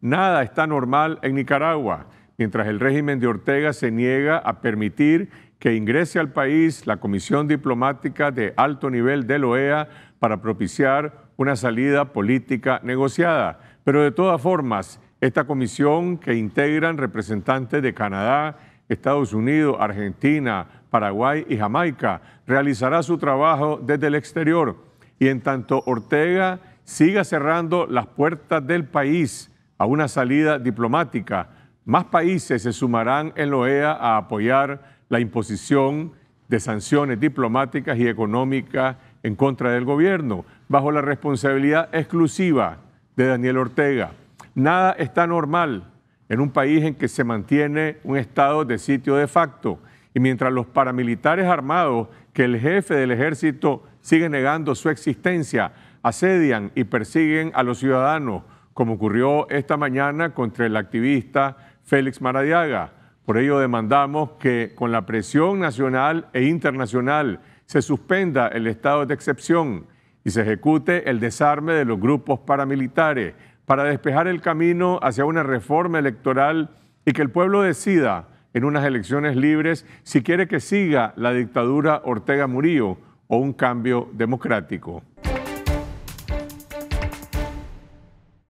Nada está normal en Nicaragua, mientras el régimen de Ortega se niega a permitir que ingrese al país la Comisión Diplomática de Alto Nivel de la e OEA para propiciar una salida política negociada. Pero de todas formas, esta comisión que integran representantes de Canadá, Estados Unidos, Argentina, Paraguay y Jamaica realizará su trabajo desde el exterior. Y en tanto Ortega siga cerrando las puertas del país a una salida diplomática. Más países se sumarán en la e OEA a apoyar la imposición de sanciones diplomáticas y económicas en contra del gobierno, bajo la responsabilidad exclusiva de Daniel Ortega. Nada está normal en un país en que se mantiene un estado de sitio de facto y mientras los paramilitares armados que el jefe del ejército sigue negando su existencia, asedian y persiguen a los ciudadanos como ocurrió esta mañana contra el activista Félix Maradiaga. Por ello demandamos que con la presión nacional e internacional se suspenda el estado de excepción y se ejecute el desarme de los grupos paramilitares para despejar el camino hacia una reforma electoral y que el pueblo decida en unas elecciones libres si quiere que siga la dictadura Ortega Murillo o un cambio democrático.